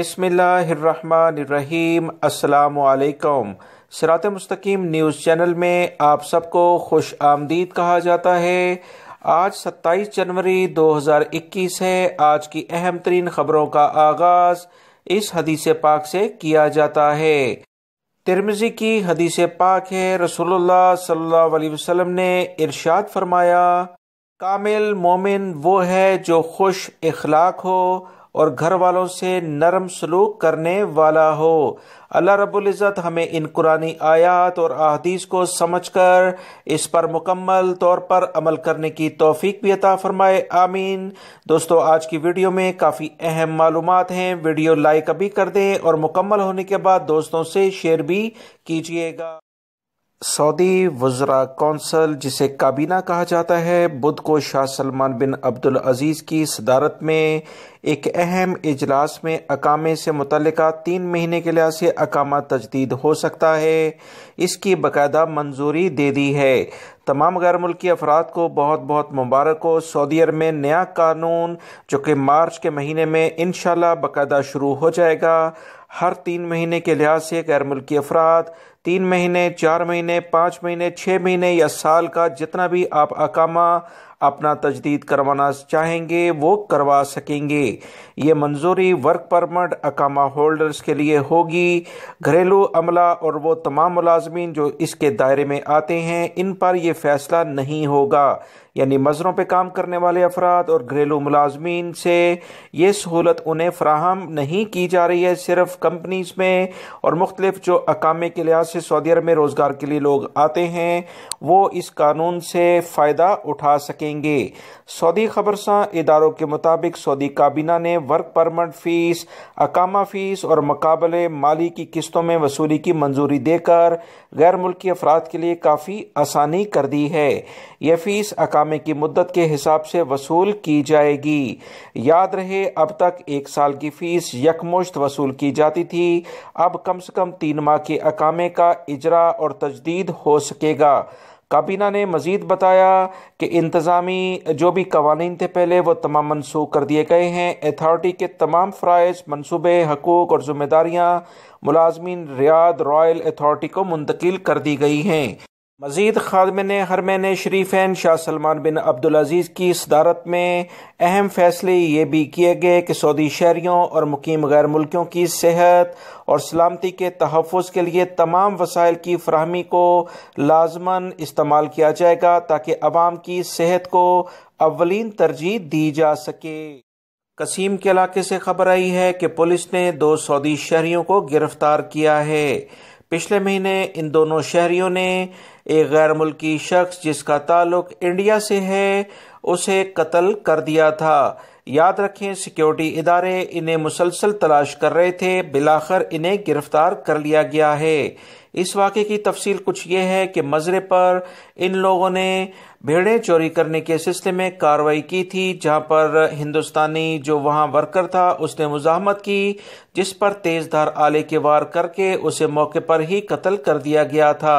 बिसमीम असलकम सरात मस्तकीम news channel में आप सबको खुश आमदीद कहा जाता है आज 27 जनवरी 2021 है आज की अहम तरीन खबरों का आगाज़ इस हदीस पाक से किया जाता है तिरमिजी की हदीस पाक है रसोल्ला सल्लल्लाहु अलैहि वसल्लम ने इर्शाद फरमाया कामिल मोमिन वो है जो खुश इखलाक हो और घर वालों से नरम सलूक करने वाला हो अल्लाह रबुल्जत हमें इन कुरानी आयात और अहदीस को समझ कर इस पर मुकम्मल तौर पर अमल करने की तोफ़ी भी अता फ़रमाए आमीन दोस्तों आज की वीडियो में काफ़ी अहम मालूम हैं वीडियो लाइक अभी कर दें और मुकम्मल होने के बाद दोस्तों से शेयर भी कीजिएगा सऊदी वज्रा कौंसल जिसे काबीना कहा जाता है बुध को शाह सलमान बिन अब्दुल अजीज़ की सदारत में एक अहम इजलास में अकामे से मुतल तीन महीने के लिहाज से अकामा तजदीद हो सकता है इसकी बाकायदा मंजूरी दे दी है तमाम गैर मुल्की अफराद को बहुत बहुत मुबारक हो सऊदी अरब में नया कानून जो कि मार्च के महीने में इन बाकायदा शुरू हो जाएगा हर तीन महीने के लिहाज से गैर मुल्की अफराद तीन महीने चार महीने पाँच महीने छः महीने या साल का जितना भी आप अकामा अपना तजदीद करवाना चाहेंगे वो करवा सकेंगे ये मंजूरी वर्क परमट अकामा होल्डर्स के लिए होगी घरेलू अमला और वो तमाम मुलाजमीन जो इसके दायरे में आते हैं इन पर यह फैसला नहीं होगा यानी मज़रों पर काम करने वाले अफराद और घरेलू मुलाजमीन से ये सहूलत उन्हें फ्राहम नहीं की जा रही है सिर्फ कंपनीज़ में और मुख्तलिफ जो अकामे के लिहाज से सऊदी अरब में रोज़गार के लिए लोग आते हैं वो इस कानून से फ़ायदा उठा सकेंगे सऊदी खबरसा इदारों के मुताबिक सऊदी काबीना ने वर्क परमट फ़ीस अकामा फ़ीस और मकाबले माली की किस्तों में वसूली की मंजूरी देकर गैर मुल्की अफराद के लिए काफ़ी आसानी कर दी है यह फीस अकामे की मुद्दत के हिसाब से वसूल की जाएगी याद रहे अब तक एक साल की फीस यकमुश्त वसूल की जाती थी अब कम से कम तीन माह के अकामे का इजरा और तजदीद हो सकेगा काबीना ने मजीद बताया कि इंतज़ामी जो भी कवानीन थे पहले वो तमाम मनसूख कर दिए गए हैं अथॉरिटी के तमाम फ़्राइज मनसूबे हकूक़ और ज़िम्मेदारियाँ मुलाजमीन रियाद रॉयल अथॉरिटी को मुंतकिल कर दी गई हैं मजीद खादम ने हर महीने शरीफन शाह सलमान बिन अब्दुलज़ीज़ की सदारत में अहम फैसले ये भी किए गए कि सऊदी शहरीों और मुकीम गैर मुल्कियों की सेहत और सलामती के तहफ़ के लिए तमाम वसाइल की फ्राहमी को लाजमन इस्तेमाल किया जाएगा ताकि आवाम की सेहत को अवलिन तरजीह दी जा सके कसीम के इलाके से खबर आई है कि पुलिस ने दो सऊदी शहरीों को गिरफ्तार किया है पिछले महीने इन दोनों शहरीों ने एक गैर मुल्की शख्स जिसका ताल्लुक इंडिया से है उसे कत्ल कर दिया था याद रखें सिक्योरिटी इदारे इन्हें मुसलसल तलाश कर रहे थे बिलाखर इन्हें गिरफ्तार कर लिया गया है इस वाक़े की तफसील कुछ ये है कि मजरे पर इन लोगों ने भेड़ें चोरी करने के सिलसिले में कार्रवाई की थी जहां पर हिंदुस्तानी जो वहां वर्कर था उसने मुजाहमत की जिस पर तेज़ धार आले के वार करके उसे मौके पर ही कत्ल कर दिया गया था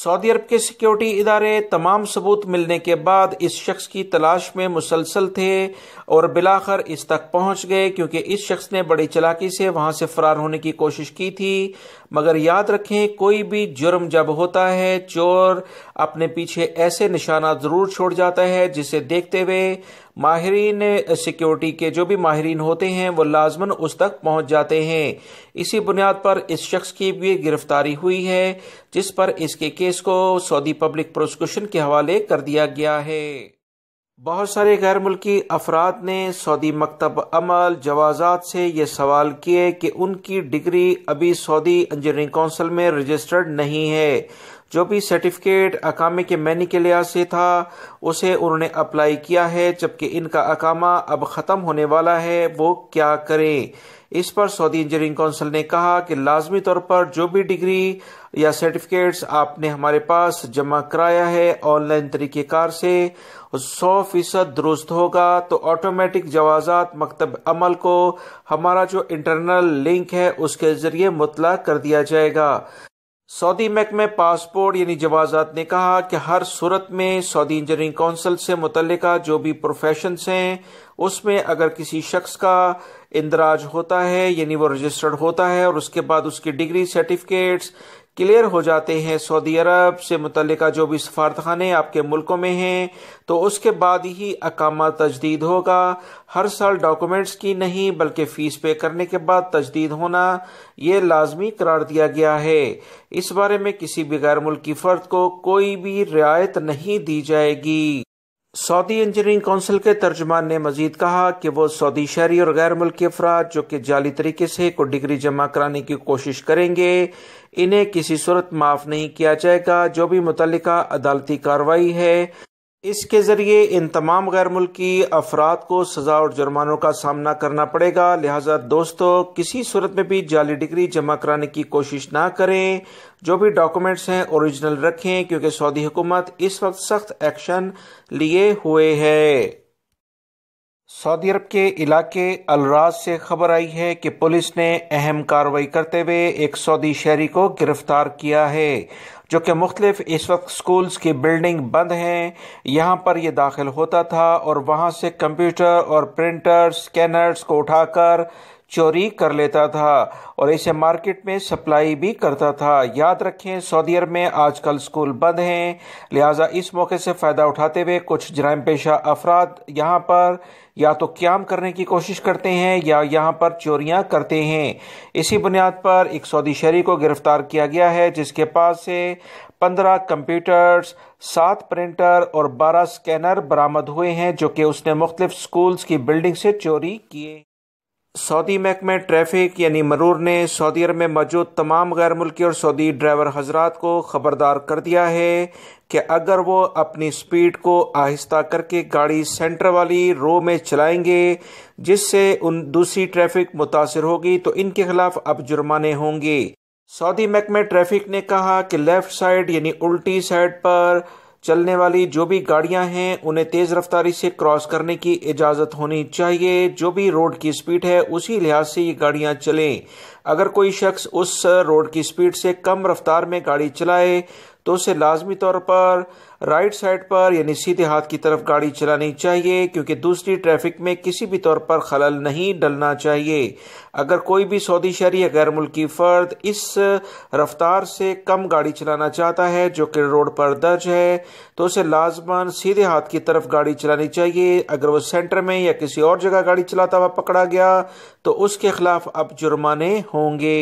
सऊदी अरब के सिक्योरिटी इदारे तमाम सबूत मिलने के बाद इस शख्स की तलाश में मुसलसल थे और बिलाखर इस तक पहुंच गए क्योंकि इस शख्स ने बड़ी चलाकी से वहां से फरार होने की कोशिश की थी मगर याद रखें कोई भी जुर्म जब होता है चोर अपने पीछे ऐसे निशाना ज़रूर छोड़ जाता है जिसे देखते हुए माहरीन सिक्योरिटी के जो भी माहरीन होते हैं वो लाजमन उस तक पहुंच जाते हैं इसी बुनियाद पर इस शख्स की भी गिरफ्तारी हुई है जिस पर इसके केस को सऊदी पब्लिक प्रोसिक्यूशन के हवाले कर दिया गया है बहुत सारे गैर मुल्की अफराद ने सऊदी मकतब अमल जवाजात से ये सवाल किए कि उनकी डिग्री अभी सऊदी इंजीनियरिंग कौंसिल में रजिस्टर्ड नहीं है जो भी सर्टिफिकेट अकामे के मैनी के लिहाज से था उसे उन्होंने अप्लाई किया है जबकि इनका अकामा अब ख़त्म होने वाला है वो क्या करें इस पर सऊदी इंजीनियरिंग काउंसिल ने कहा कि लाजमी तौर पर जो भी डिग्री या सर्टिफिकेट्स आपने हमारे पास जमा कराया है ऑनलाइन तरीक़ेकार से सौ फीसद दुरुस्त होगा तो ऑटोमेटिक जवाजात मकतब अमल को हमारा जो इंटरनल लिंक है उसके ज़रिए मुतला कर दिया जाएगा सऊदी महकमे पासपोर्ट यानी जवाजात ने कहा कि हर सूरत में सऊदी इंजीनियरिंग काउंसिल से मुतल जो भी प्रोफेशन हैं उसमें अगर किसी शख्स का इंदराज होता है यानी वो रजिस्टर्ड होता है और उसके बाद उसकी डिग्री सर्टिफिकेट्स क्लियर हो जाते हैं सऊदी अरब से मुतलका जो भी सफारतखाने आपके मुल्कों में हैं तो उसके बाद ही अकामा तजदीद होगा हर साल डॉक्यूमेंट्स की नहीं बल्कि फ़ीस पे करने के बाद तजदीद होना ये लाजमी करार दिया गया है इस बारे में किसी भी गैर मुल्की फ़र्द को कोई भी रियायत नहीं दी जाएगी सऊदी इंजीनियरिंग काउंसिल के तर्जमान ने मजीद कहा कि वो सऊदी शहरी और गैर मुल्की अफराद जो कि जाली तरीके से कोई डिग्री जमा कराने की कोशिश करेंगे इन्हें किसी सूरत माफ नहीं किया जाएगा जो भी मुतल अदालती कार्रवाई है इसके ज़रिए इन तमाम गैर मुल्की अफराद को सज़ा और जुर्मानों का सामना करना पड़ेगा लिहाजा दोस्तों किसी सूरत में भी जाली डिग्री जमा कराने की कोशिश ना करें जो भी डॉक्यूमेंट्स हैं ओरिजिनल रखें क्योंकि सऊदी हुकूमत इस वक्त सख्त एक्शन लिए हुए है सऊदी अरब के इलाके अलराज से खबर आई है कि पुलिस ने अहम कार्रवाई करते हुए एक सऊदी शहरी को गिरफ्तार किया है जो कि मुख्तलिफ इस वक्त स्कूल्स की बिल्डिंग बंद हैं यहाँ पर यह दाखिल होता था और वहां से कंप्यूटर और प्रिंटर स्कैनर्स को उठाकर चोरी कर लेता था और इसे मार्केट में सप्लाई भी करता था याद रखें सऊदी अरब में आजकल स्कूल बंद हैं लिहाजा इस मौके से फ़ायदा उठाते हुए कुछ जराम पेशा अफराद यहाँ पर या तो क्याम करने की कोशिश करते हैं या यहाँ पर चोरियाँ करते हैं इसी बुनियाद पर एक सऊदी शहरी को गिरफ्तार किया गया है जिसके पास से पंद्रह कंप्यूटर्स सात प्रिंटर और बारह स्कैनर बरामद हुए हैं जो कि उसने मुख्तलिफ स्कूल्स की बिल्डिंग से चोरी किए सऊदी महकमे ट्रैफिक यानी मरूर ने सऊदी अरब में मौजूद तमाम गैर मुल्की और सऊदी ड्राइवर हजरात को खबरदार कर दिया है कि अगर वो अपनी स्पीड को आहिस्ता करके गाड़ी सेंटर वाली रो में चलाएंगे जिससे उन दूसरी ट्रैफिक मुतासर होगी तो इनके खिलाफ अब जुर्माने होंगे सऊदी महकमे ट्रैफिक ने कहा कि लेफ्ट साइड यानी उल्टी साइड पर चलने वाली जो भी गाड़ियां हैं उन्हें तेज रफ्तारी से क्रॉस करने की इजाजत होनी चाहिए जो भी रोड की स्पीड है उसी लिहाज से ये गाड़ियां चलें अगर कोई शख्स उस रोड की स्पीड से कम रफ्तार में गाड़ी चलाए तो उसे लाजमी तौर पर राइट साइड पर यानी सीधे हाथ की तरफ गाड़ी चलानी चाहिए क्योंकि दूसरी ट्रैफिक में किसी भी तौर पर खलल नहीं डलना चाहिए अगर कोई भी सऊदी शहरी या गैर मुल्की फ़र्द इस रफ्तार से कम गाड़ी चलाना चाहता है जो कि रोड पर दर्ज है तो उसे लाजमन सीधे हाथ की तरफ गाड़ी चलानी चाहिए अगर वो सेंटर में या किसी और जगह गाड़ी चलाता हुआ पकड़ा गया तो उसके खिलाफ अब जुर्माने होंगे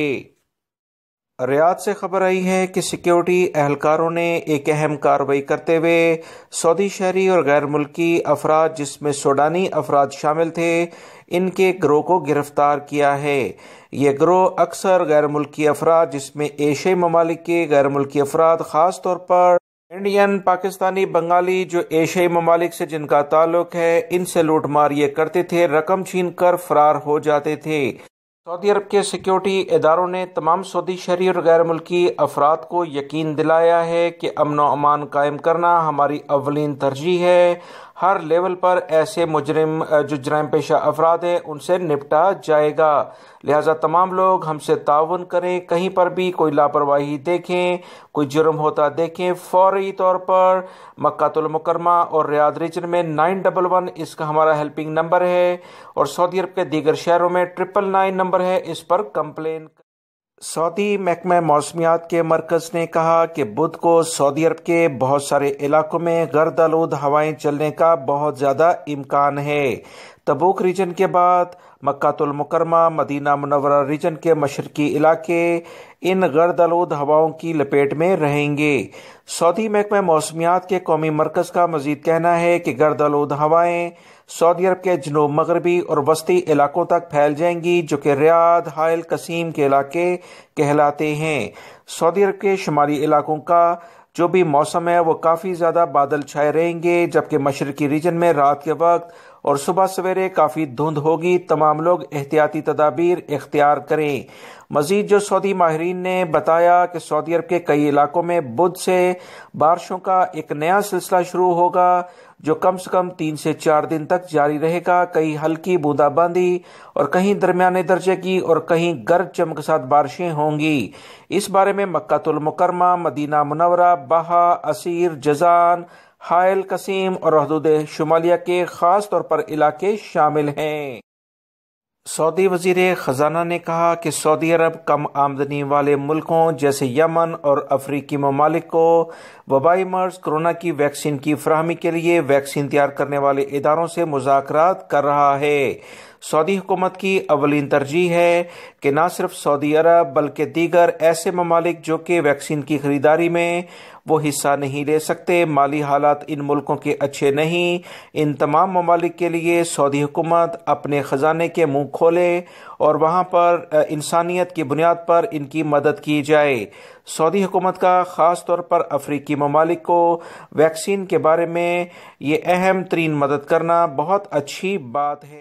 रियाद से खबर आई है कि सिक्योरिटी एहलकारों ने एक अहम कार्रवाई करते हुए सऊदी शहरी और गैर मुल्की अफराद जिसमें सोडानी अफराद शामिल थे इनके ग्रोह को गिरफ्तार किया है ये ग्रोह अक्सर गैर मुल्की अफराद जिसमें एशियाई ममालिक के गैर मुल्की अफराद ख़ास तौर पर इंडियन पाकिस्तानी बंगाली जो एशियाई ममालिक से जिनका ताल्लुक है इनसे लूटमार ये करते थे रकम छीन कर फरार हो जाते थे सऊदी अरब के सिक्योरिटी इदारों ने तमाम सऊदी शहरी और गैर मुल्की अफराद को यकीन दिलाया है कि अमन अमान कायम करना हमारी अवलिन तरजीह है हर लेवल पर ऐसे मुजरिम जो जराम पेशा अफराद हैं उनसे निपटा जाएगा लिहाजा तमाम लोग हमसे ताउन करें कहीं पर भी कोई लापरवाही देखें कोई जुर्म होता देखें फौरी तौर पर मक्तुलमकरमा और रियाद रिजन में नाइन डबल वन इसका हमारा हेल्पिंग नंबर है और सऊदी अरब के दीगर शहरों में ट्रिपल नाइन नंबर है इस पर कंप्लेन सऊदी महकमे मौसमियात के मरकज ने कहा कि बुध को सऊदी अरब के बहुत सारे इलाकों में गर्द आलूद हवाएं चलने का बहुत ज़्यादा इम्कान है तबूक रीजन के बाद मुकरमा मदीना मुनवरा रीजन के मशरकी इलाके इन गर्द आलूद हवाओं की लपेट में रहेंगे सऊदी महकमे मौसमियात के कौमी मरकज़ का मजीद कहना है कि गर्द आलूद हवाएं सऊदी अरब के जनूब मगरबी और वस्ती इलाकों तक फैल जाएंगी जो कि रियाद हायल कसीम के इलाके कहलाते हैं सऊदी अरब के शुमाली इलाकों का जो भी मौसम है वो काफ़ी ज़्यादा बादल छाए रहेंगे जबकि मशरकी रीजन में रात के वक्त और सुबह सवेरे काफ़ी धुंध होगी तमाम लोग एहतियाती तदाबीर इख्तियार करें मजीद जो सऊदी माहरीन ने बताया कि सऊदी अरब के कई इलाकों में बुध से बारिशों का एक नया सिलसिला शुरू होगा जो कम से कम तीन से चार दिन तक जारी रहेगा कहीं हल्की बूंदाबांदी और कहीं दरमियाने दर्जे की और कहीं गर्ज चमक के साथ बारिशें होंगी इस बारे में मक्का मुकरमा मदीना मुनवरा बहा असीर जजान हायल कसीम और हदूद शुमालिया के खास तौर पर इलाके शामिल हैं सऊदी वजीर ख़जाना ने कहा कि सऊदी अरब कम आमदनी वाले मुल्कों जैसे यमन और अफ्रीकी ममालिक को वबाई मर्ज कोरोना की वैक्सीन की फ्राहमी के लिए वैक्सीन तैयार करने वाले इदारों से मुजाकर कर रहा है सऊदी हुकूमत की अवलिन तरजीह है कि न सिर्फ सऊदी अरब बल्कि दीगर ऐसे ममालिक जो कि वैक्सीन की खरीदारी में वो हिस्सा नहीं ले सकते माली हालात इन मुल्कों के अच्छे नहीं इन तमाम ममालिक के लिए सऊदी हुकूमत अपने ख़जाने के मुंह खोले और वहां पर इंसानियत की बुनियाद पर इनकी मदद की जाए सऊदी हुकूमत का ख़ास तौर पर अफ्रीकी ममालिक को वैक्सीन के बारे में ये अहम तरीन मदद करना बहुत अच्छी बात है